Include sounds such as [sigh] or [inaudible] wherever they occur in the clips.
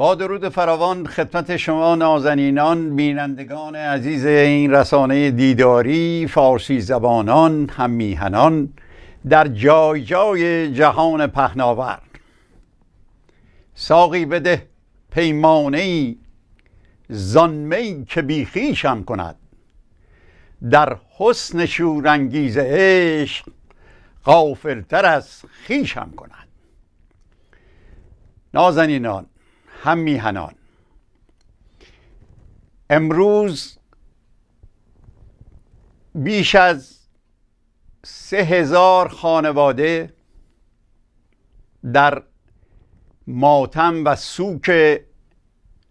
با درود فراوان خدمت شما نازنینان بینندگان عزیز این رسانه دیداری فارسی زبانان هممیهنان در جای جای جهان پهناور ساقی بده پیمانه ای زانمی که بیخیشم کند در حسن شورانگیز عشق غافلتر از خیشم کند نازنینان هم میهنان امروز بیش از سه هزار خانواده در ماتم و سوک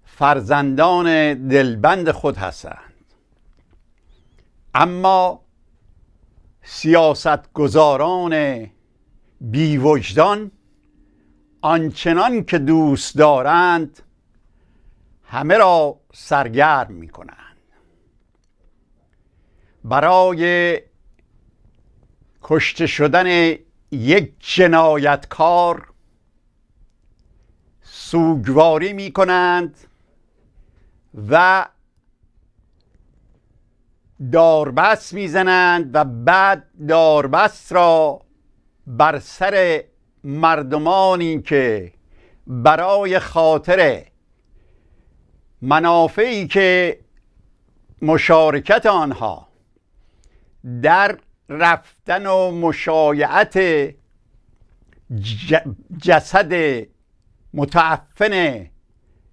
فرزندان دلبند خود هستند اما سیاستگزاران بیوجدان آنچنان که دوست دارند همه را سرگرم می کنند برای کشته شدن یک جنایتکار سوگواری می کنند و داربست میزنند و بعد داربست را بر سر مردمانی که برای خاطر منافعی که مشارکت آنها در رفتن و مشایعت جسد متعفن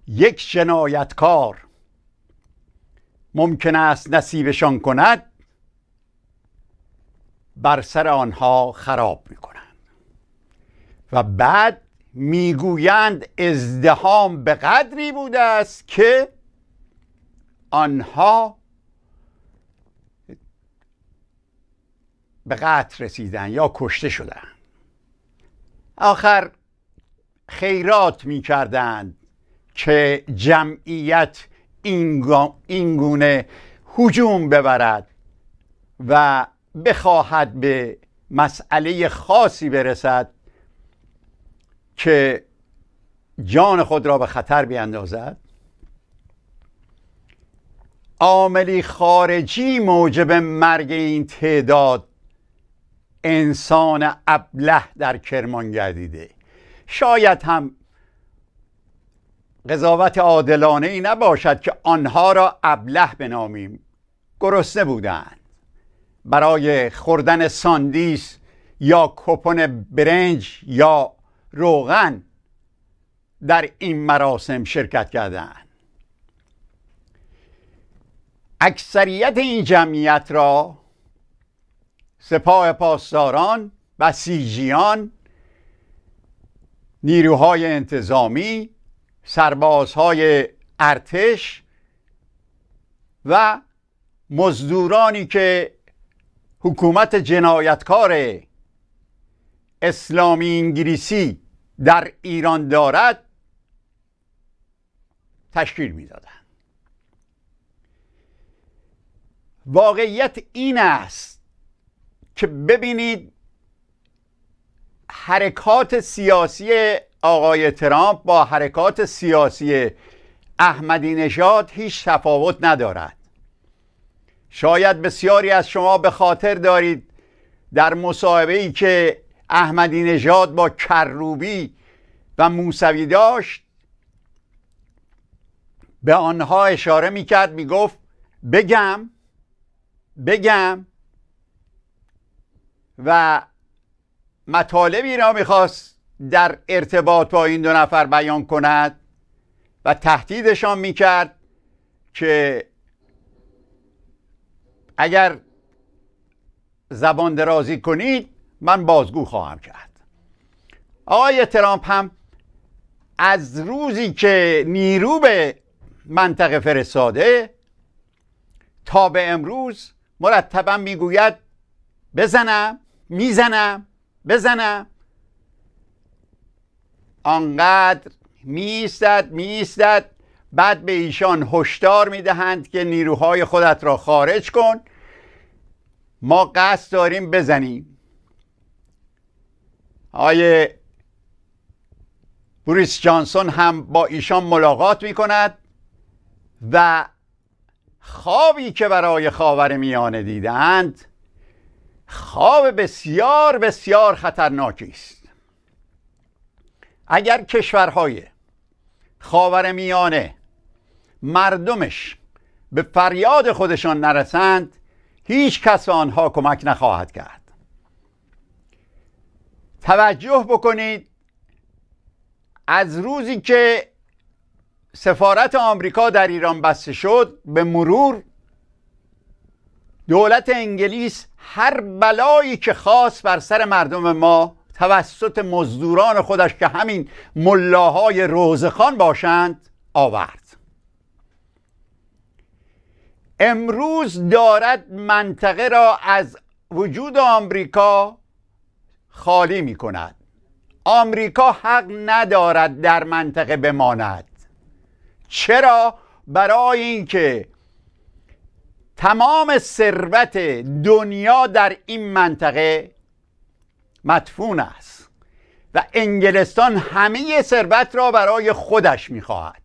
یک جنایتکار ممکن است نصیبشان کند بر سر آنها خراب میکند و بعد میگویند ازدهام به قدری بوده است که آنها به قتل رسیدن یا کشته شدن آخر خیرات می که جمعیت اینگونه هجوم ببرد و بخواهد به مسئله خاصی برسد که جان خود را به خطر بیاندازد عاملی خارجی موجب مرگ این تعداد انسان ابله در کرمان گردیده شاید هم قضاوت عادلانه ای نباشد که آنها را ابله بنامیم گرسنه بودند برای خوردن ساندیس یا کپون برنج یا روغن در این مراسم شرکت کردن اکثریت این جمعیت را سپاه پاسداران بسیجیان نیروهای انتظامی سربازهای ارتش و مزدورانی که حکومت جنایتکار اسلامی انگلیسی در ایران دارد تشکیل دادن واقعیت این است که ببینید حرکات سیاسی آقای ترامپ با حرکات سیاسی احمدی نژاد هیچ تفاوت ندارد شاید بسیاری از شما به خاطر دارید در مصاحبه ای که احمدی نژاد با کروبی و موسوی داشت به آنها اشاره میکرد میگفت بگم بگم و مطالبی را میخواست در ارتباط با این دو نفر بیان کند و تهدیدشان میکرد که اگر زبان درازی کنید من بازگو خواهم کرد آقای ترامپ هم از روزی که نیرو به منطقه فرستاده تا به امروز مرتبا میگوید بزنم میزنم بزنم آنقدر میستد میستد بعد به ایشان هشدار میدهند که نیروهای خودت را خارج کن ما قصد داریم بزنیم آقای بوریس جانسون هم با ایشان ملاقات می کند و خوابی که برای خاور میانه دیدند خواب بسیار بسیار خطرناکی است اگر کشورهای خاور میانه مردمش به فریاد خودشان نرسند هیچ کس آنها کمک نخواهد کرد توجه بکنید از روزی که سفارت آمریکا در ایران بسته شد به مرور دولت انگلیس هر بلایی که خواست بر سر مردم ما توسط مزدوران خودش که همین ملاهای روزخان باشند آورد امروز دارد منطقه را از وجود آمریکا خالی می کند آمریکا حق ندارد در منطقه بماند چرا برای اینکه تمام ثروت دنیا در این منطقه مدفون است و انگلستان همه ثروت را برای خودش میخواهد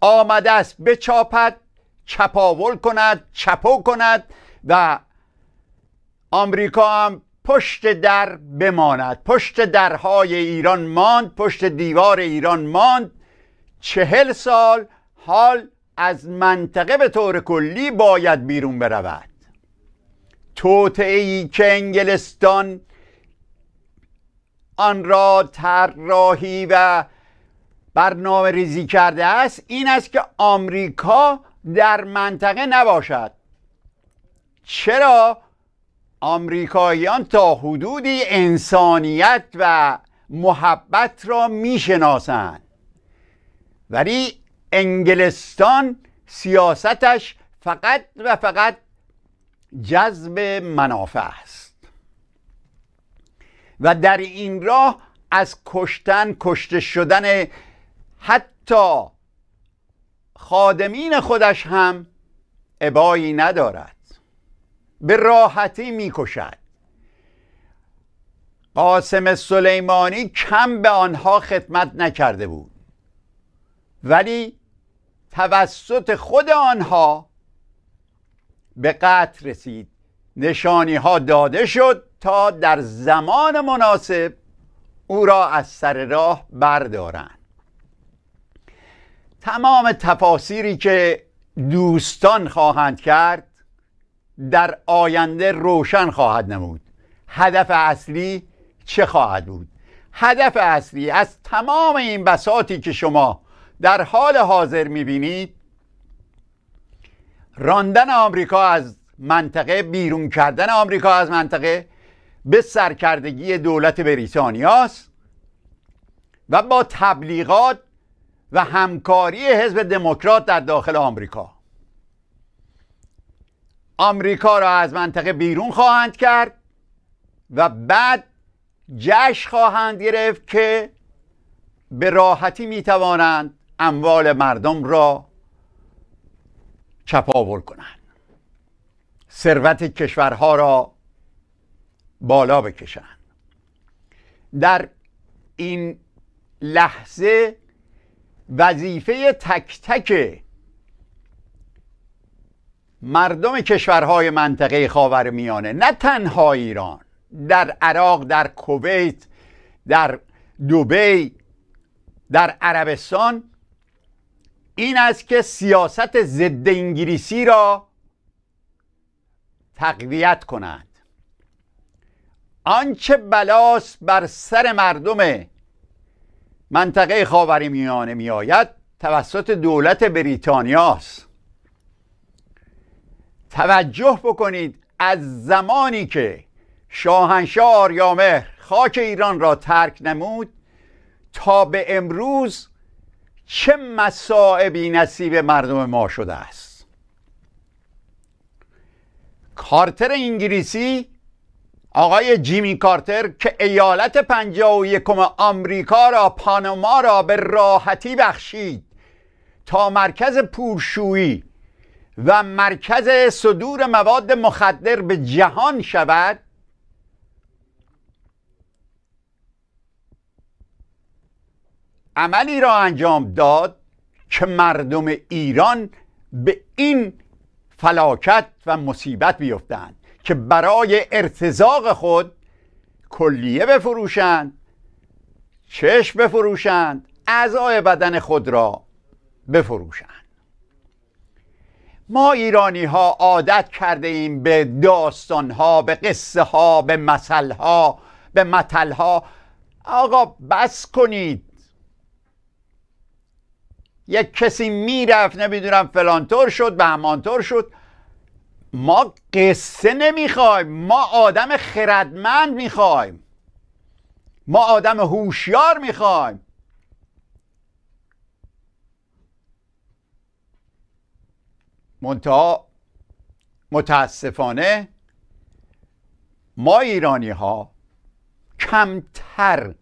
آمده است بچاپد چپاول کند چپو کند و آمریکا هم پشت در بماند پشت درهای ایران ماند پشت دیوار ایران ماند چهل سال حال از منطقه به طور کلی باید بیرون برود توتعی که انگلستان آن را طراحی و برنامه ریزی کرده است این است که آمریکا در منطقه نباشد چرا آمریکاییان تا حدودی انسانیت و محبت را میشناسند ولی انگلستان سیاستش فقط و فقط جذب منافع است و در این راه از کشتن کشته شدن حتی خادمین خودش هم عبایی ندارد به راحتی میکشد قاسم سلیمانی کم به آنها خدمت نکرده بود ولی توسط خود آنها به قتل رسید نشانی ها داده شد تا در زمان مناسب او را از سر راه بردارند تمام تفاسیری که دوستان خواهند کرد در آینده روشن خواهد نمود هدف اصلی چه خواهد بود هدف اصلی از تمام این بساتی که شما در حال حاضر میبینید راندن آمریکا از منطقه بیرون کردن آمریکا از منطقه به سرکردگی دولت بریتانیاست و با تبلیغات و همکاری حزب دموکرات در داخل آمریکا آمریکا را از منطقه بیرون خواهند کرد و بعد جشن خواهند گرفت که به راحتی می توانند اموال مردم را چپاول کنند ثروت کشورها را بالا بکشند در این لحظه وظیفه تک تک مردم کشورهای منطقه خاورمیانه نه تنها ایران در عراق در کویت در دوبی در عربستان این است که سیاست ضد انگلیسی را تقویت کنند آنچه بلاس بر سر مردم منطقه خاورمیانه میآید توسط دولت بریتانیاست توجه بکنید از زمانی که شاهنشاه آریامهر خاک ایران را ترک نمود تا به امروز چه مسائبی نصیب مردم ما شده است کارتر انگلیسی آقای جیمی کارتر که ایالت پنجاه و یکم آمریکا را پاناما را به راحتی بخشید تا مرکز پورشویی و مرکز صدور مواد مخدر به جهان شود عملی را انجام داد که مردم ایران به این فلاکت و مصیبت بیفتند که برای ارتزاق خود کلیه بفروشند چشم بفروشند اعضای بدن خود را بفروشند ما ایرانی ها عادت کرده ایم به داستان ها به قصه ها به مثل ها به متل ها آقا بس کنید یک کسی میرفت نمیدونم فلانطور شد به همانطور شد ما قصه نمیخوایم ما آدم خردمند میخوایم ما آدم هوشیار میخوایم منتها متاسفانه ما ایرانی ها کمتر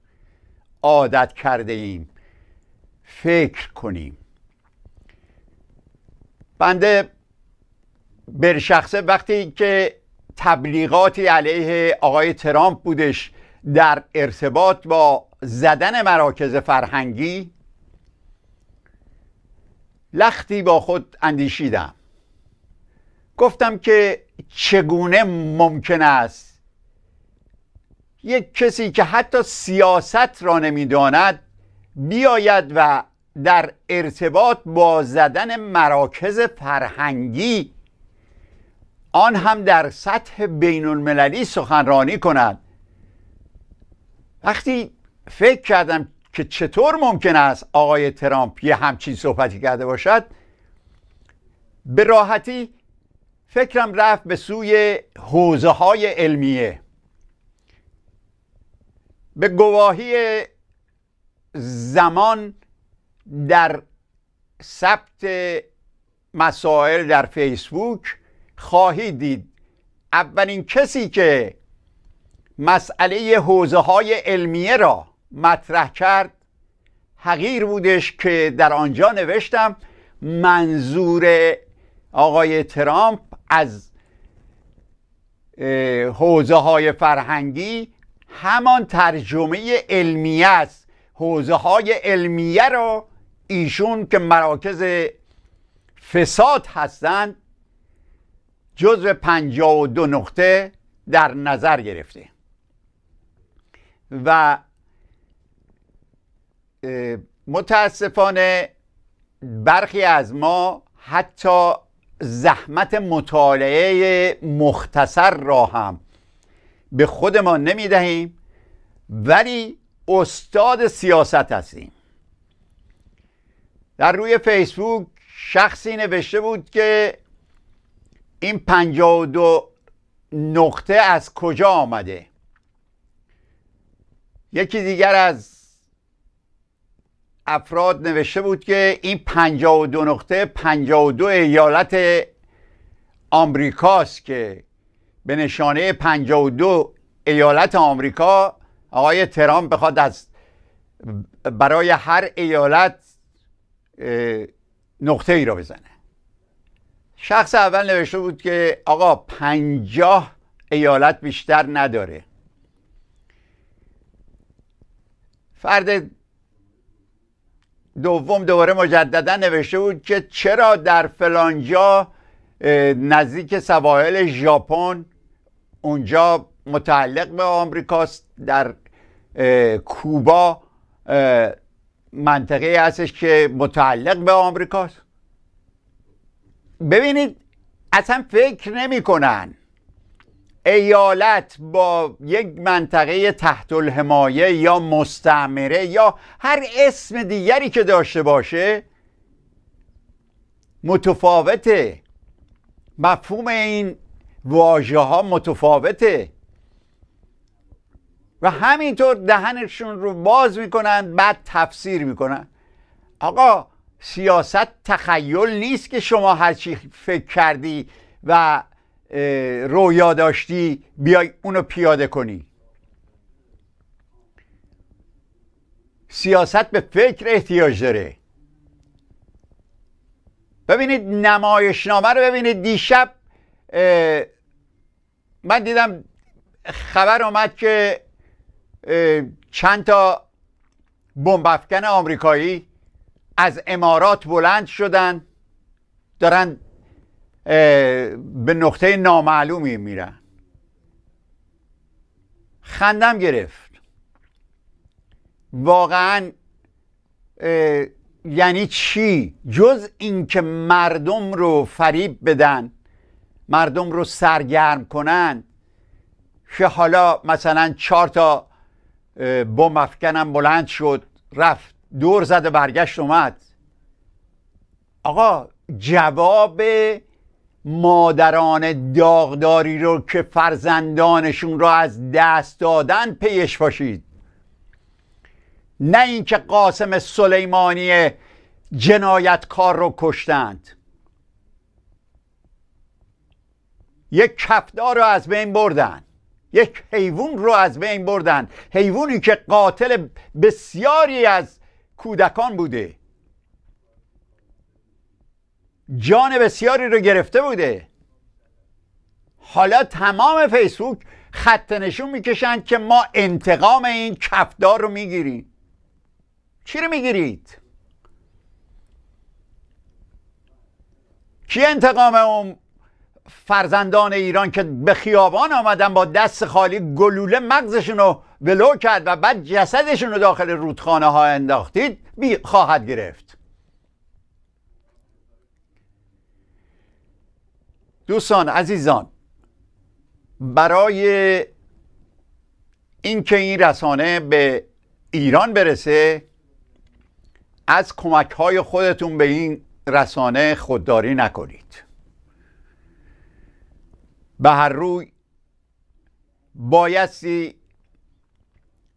عادت کرده ایم فکر کنیم بنده شخصه وقتی که تبلیغاتی علیه آقای ترامپ بودش در ارتباط با زدن مراکز فرهنگی لختی با خود اندیشیدم گفتم که چگونه ممکن است یک کسی که حتی سیاست را نمیداند بیاید و در ارتباط با زدن مراکز فرهنگی آن هم در سطح بین المللی سخنرانی کند وقتی فکر کردم که چطور ممکن است آقای ترامپ یه همچین صحبتی کرده باشد به راحتی فکرم رفت به سوی حوزه های علمیه به گواهی زمان در ثبت مسائل در فیسبوک خواهید دید اولین کسی که مسئله حوزه های علمیه را مطرح کرد حقیر بودش که در آنجا نوشتم منظور آقای ترامپ از حوزه های فرهنگی همان ترجمه علمی است حوزه های علمیه را ایشون که مراکز فساد هستند جزو 52 نقطه در نظر گرفته و متاسفانه برخی از ما حتی زحمت مطالعه مختصر را هم به خودمان نمی دهیم ولی استاد سیاست هستیم در روی فیسبوک شخصی نوشته بود که این 52 نقطه از کجا آمده یکی دیگر از افراد نوشته بود که این 52 نقطه 52 ایالت آمریکاست که به نشانه 52 ایالت آمریکا آقای ترامپ بخواد از برای هر ایالت نقطه ای را بزنه شخص اول نوشته بود که آقا پنجاه ایالت بیشتر نداره فرد دوم دوباره مجددا نوشته بود که چرا در فلانجا نزدیک سواحل ژاپن اونجا متعلق به آمریکاست در کوبا منطقه هستش که متعلق به آمریکاست ببینید اصلا فکر نمی ایالت با یک منطقه تحت الحمایه یا مستعمره یا هر اسم دیگری که داشته باشه متفاوته مفهوم این واژه ها متفاوته و همینطور دهنشون رو باز میکنن بعد تفسیر میکنن آقا سیاست تخیل نیست که شما هرچی فکر کردی و رویا داشتی بیای اونو پیاده کنی سیاست به فکر احتیاج داره ببینید نمایشنامه رو ببینید دیشب من دیدم خبر اومد که چند تا آمریکایی از امارات بلند شدن دارن به نقطه نامعلومی میرن خندم گرفت واقعا یعنی چی جز اینکه مردم رو فریب بدن مردم رو سرگرم کنن که حالا مثلا چهار تا مفکنم افکنم بلند شد رفت دور و برگشت اومد آقا جواب مادران داغداری رو که فرزندانشون رو از دست دادن پیش باشید نه اینکه قاسم سلیمانی جنایتکار رو کشتند یک کفدار رو از بین بردن یک حیوان رو از بین بردن حیوانی که قاتل بسیاری از کودکان بوده جان بسیاری رو گرفته بوده حالا تمام فیسبوک خط نشون میکشن که ما انتقام این کفدار رو میگیریم چی رو میگیرید؟ کی انتقام اون فرزندان ایران که به خیابان آمدن با دست خالی گلوله مغزشون رو ولو کرد و بعد جسدشون رو داخل رودخانه ها انداختید بی خواهد گرفت دوستان عزیزان برای اینکه این رسانه به ایران برسه از کمک های خودتون به این رسانه خودداری نکنید به هر روی بایستی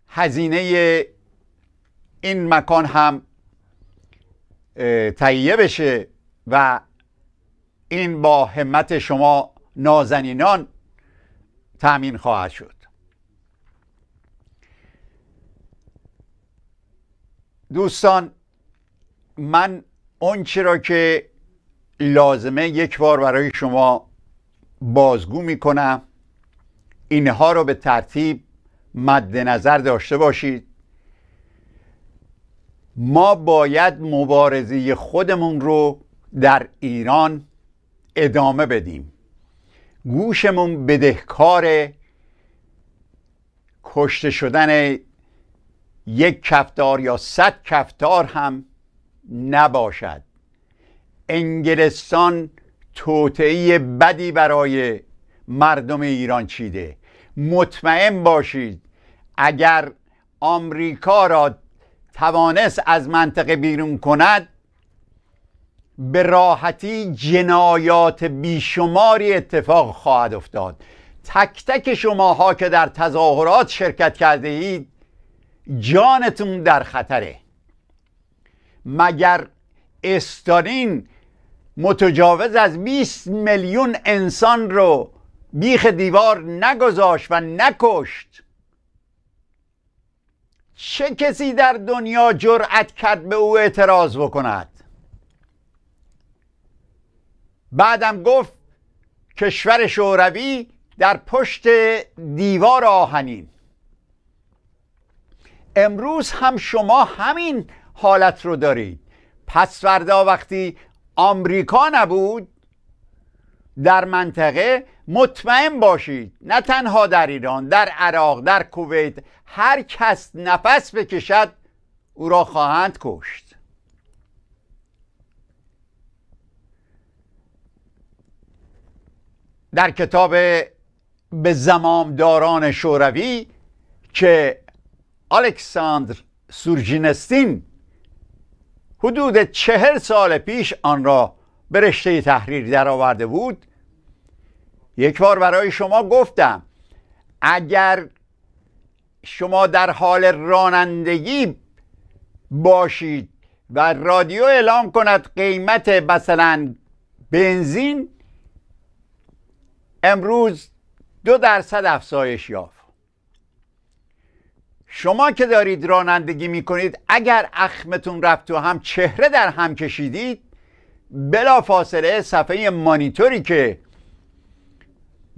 هزینه این مکان هم تهیه بشه و این با همت شما نازنینان تأمین خواهد شد دوستان من اون را که لازمه یک بار برای شما بازگو می کنم اینها رو به ترتیب مد نظر داشته باشید ما باید مبارزه خودمون رو در ایران ادامه بدیم گوشمون بدهکار کشته شدن یک کفتار یا صد کفتار هم نباشد انگلستان توطعی بدی برای مردم ایران چیده مطمئن باشید اگر آمریکا را توانست از منطقه بیرون کند به راحتی جنایات بیشماری اتفاق خواهد افتاد تک تک شماها که در تظاهرات شرکت کرده اید جانتون در خطره مگر استالین متجاوز از 20 میلیون انسان رو بیخ دیوار نگذاشت و نکشت چه کسی در دنیا جرأت کرد به او اعتراض بکند بعدم گفت کشور شوروی در پشت دیوار آهنین امروز هم شما همین حالت رو دارید پس فردا وقتی آمریکا نبود در منطقه مطمئن باشید نه تنها در ایران در عراق در کویت هر کس نفس بکشد او را خواهند کشت در کتاب به زمامداران شوروی که الکساندر سورجینستین حدود چهر سال پیش آن را به رشته تحریر درآورده بود یک بار برای شما گفتم اگر شما در حال رانندگی باشید و رادیو اعلام کند قیمت مثلا بنزین امروز دو درصد افزایش یافت شما که دارید رانندگی می کنید اگر اخمتون رفت و هم چهره در هم کشیدید بلا فاصله صفحه مانیتوری که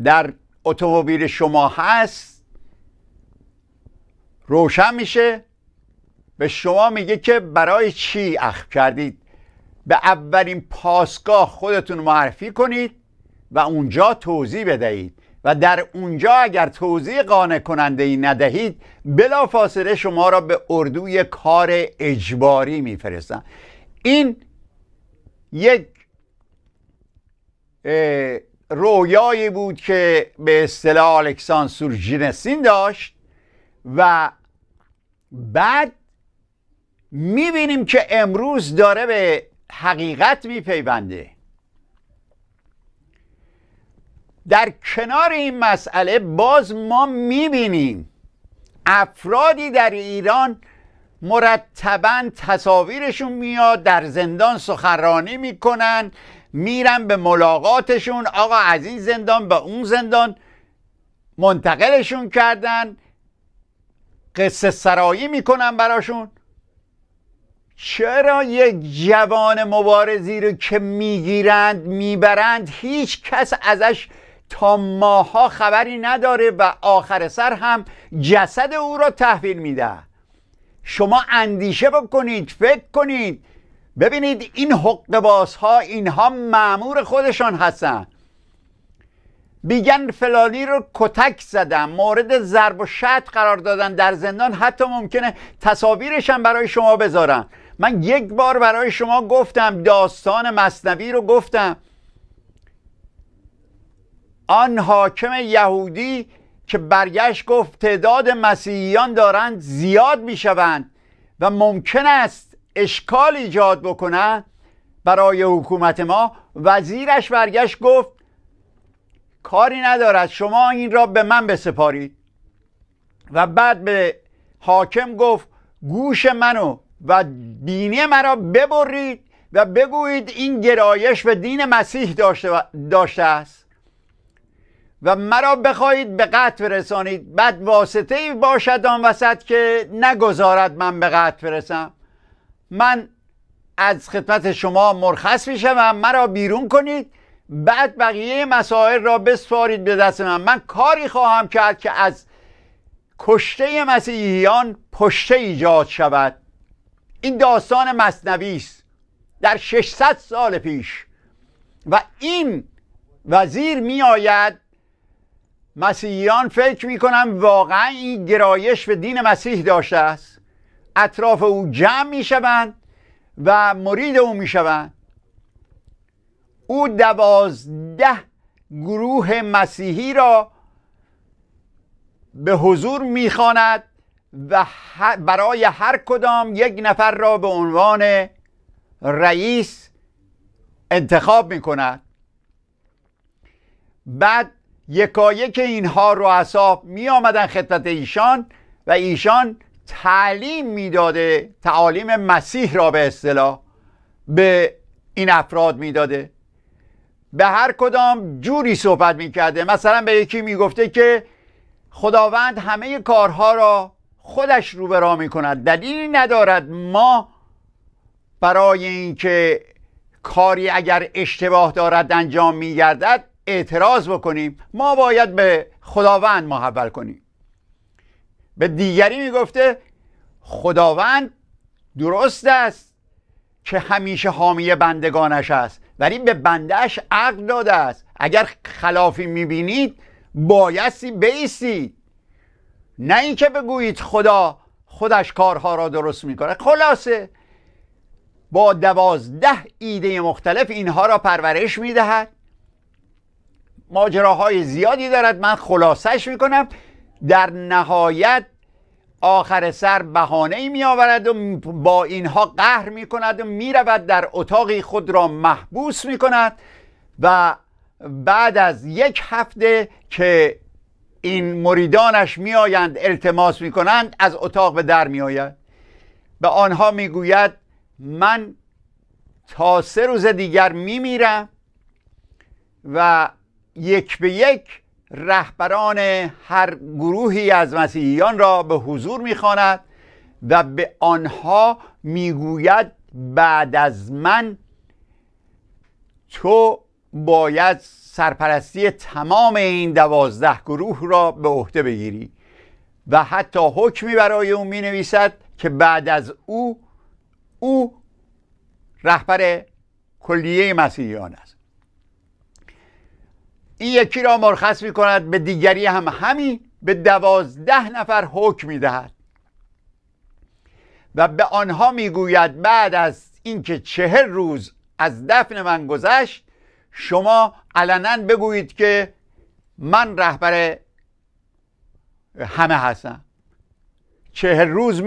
در اتومبیل شما هست روشن میشه به شما میگه که برای چی اخ کردید به اولین پاسگاه خودتون معرفی کنید و اونجا توضیح بدهید و در اونجا اگر توضیح قانع کننده ای ندهید بلا فاصله شما را به اردوی کار اجباری میفرستن این یک رویایی بود که به اصطلاح الکسان سورجینسین داشت و بعد میبینیم که امروز داره به حقیقت میپیونده در کنار این مسئله باز ما میبینیم افرادی در ایران مرتبا تصاویرشون میاد در زندان سخرانی میکنن میرن به ملاقاتشون آقا از این زندان به اون زندان منتقلشون کردن قصه سرایی میکنن براشون چرا یک جوان مبارزی رو که میگیرند میبرند هیچ کس ازش تا ماها خبری نداره و آخر سر هم جسد او را تحویل میده شما اندیشه بکنید فکر کنید ببینید این حقباس ها اینها معمور خودشان هستن بیگن فلانی رو کتک زدن مورد ضرب و شد قرار دادن در زندان حتی ممکنه تصاویرشم برای شما بذارم من یک بار برای شما گفتم داستان مصنوی رو گفتم آن حاکم یهودی که برگشت گفت تعداد مسیحیان دارند زیاد میشوند و ممکن است اشکال ایجاد بکنند برای حکومت ما وزیرش برگشت گفت کاری ندارد شما این را به من بسپارید و بعد به حاکم گفت گوش منو و بینی مرا ببرید و بگویید این گرایش به دین مسیح داشته, داشته است و مرا بخواهید به قطع برسانید بعد واسطه ای باشد آن وسط که نگذارد من به قطع برسم من از خدمت شما مرخص میشم مرا بیرون کنید بعد بقیه مسائل را بسپارید به دست من من کاری خواهم کرد که از کشته مسیحیان پشته ایجاد شود این داستان مصنوی است در 600 سال پیش و این وزیر می آید مسیحیان فکر میکنم واقعا این گرایش به دین مسیح داشته است اطراف او جمع میشوند و مرید او میشوند او دوازده گروه مسیحی را به حضور میخواند و برای هر کدام یک نفر را به عنوان رئیس انتخاب میکند بعد یکایک اینها رؤسا می آمدن خدمت ایشان و ایشان تعلیم میداده تعالیم مسیح را به اصطلاح به این افراد میداده به هر کدام جوری صحبت میکرده مثلا به یکی میگفته که خداوند همه کارها را خودش رو به راه میکند دلیلی ندارد ما برای اینکه کاری اگر اشتباه دارد انجام میگردد اعتراض بکنیم ما باید به خداوند محول کنیم به دیگری میگفته خداوند درست است که همیشه حامی بندگانش است ولی به بندهش عقل داده است اگر خلافی میبینید بایستی بیستید نه اینکه بگویید خدا خودش کارها را درست میکنه خلاصه با دوازده ایده مختلف اینها را پرورش میدهد ماجراهای زیادی دارد من خلاصش میکنم در نهایت آخر سر بهانه ای می آورد و با اینها قهر می کند و می در اتاقی خود را محبوس می کند و بعد از یک هفته که این مریدانش میآیند التماس می کنند از اتاق به در می آید به آنها میگوید من تا سه روز دیگر می میرم و یک به یک رهبران هر گروهی از مسیحیان را به حضور میخواند و به آنها میگوید بعد از من تو باید سرپرستی تمام این دوازده گروه را به عهده بگیری و حتی حکمی برای او می نویسد که بعد از او او رهبر کلیه مسیحیان است این یکی را مرخص می کند به دیگری هم همین به دوازده نفر حکم می دهد و به آنها میگوید بعد از اینکه چهر روز از دفن من گذشت شما علنا بگویید که من رهبر همه هستم چهر روز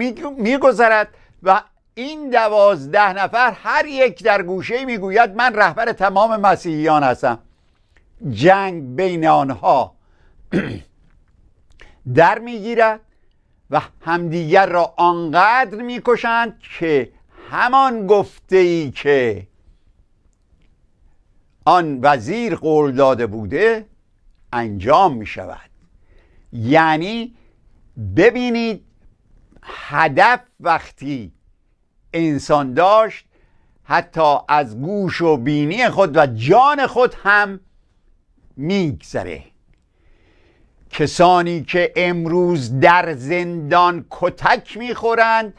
گذرد و این دوازده نفر هر یک در گوشه میگوید من رهبر تمام مسیحیان هستم جنگ بین آنها [clears throat] در میگیرد و همدیگر را آنقدر میکشند که همان گفته ای که آن وزیر قول داده بوده انجام می شود یعنی ببینید هدف وقتی انسان داشت حتی از گوش و بینی خود و جان خود هم میگذره کسانی که امروز در زندان کتک میخورند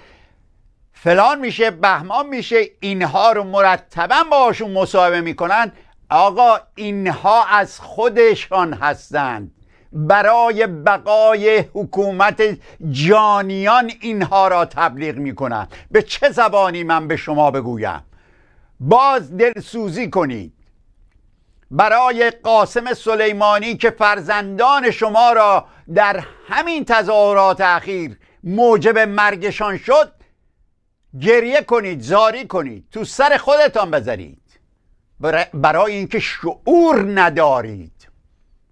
فلان میشه بهمان میشه اینها رو مرتبا باشون مصاحبه میکنند آقا اینها از خودشان هستند برای بقای حکومت جانیان اینها را تبلیغ میکنند به چه زبانی من به شما بگویم باز دلسوزی کنید برای قاسم سلیمانی که فرزندان شما را در همین تظاهرات اخیر موجب مرگشان شد گریه کنید زاری کنید تو سر خودتان بذارید برای اینکه شعور ندارید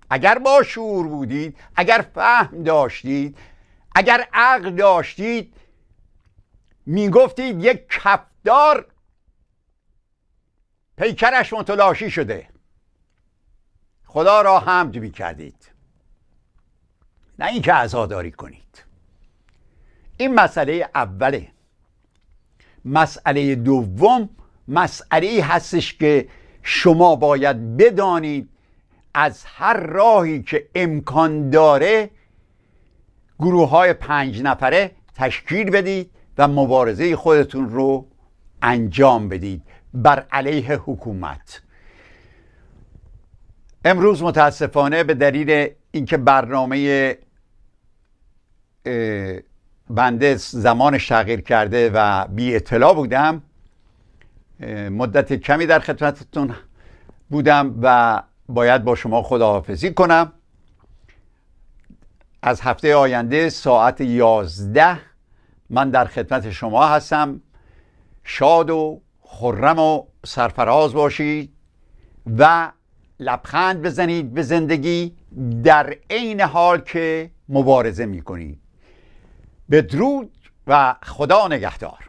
اگر با شعور بودید اگر فهم داشتید اگر عقل داشتید میگفتید یک کفدار پیکرش متلاشی شده خدا را حمد می کردید نه اینکه عزاداری کنید این مسئله اوله مسئله دوم مسئله هستش که شما باید بدانید از هر راهی که امکان داره گروه های پنج نفره تشکیل بدید و مبارزه خودتون رو انجام بدید بر علیه حکومت امروز متاسفانه به دلیل اینکه برنامه بنده زمان شغیر کرده و بی اطلاع بودم مدت کمی در خدمتتون بودم و باید با شما خداحافظی کنم از هفته آینده ساعت یازده من در خدمت شما هستم شاد و خرم و سرفراز باشید و لبخند بزنید به زندگی در عین حال که مبارزه می کنید بدرود و خدا نگهدار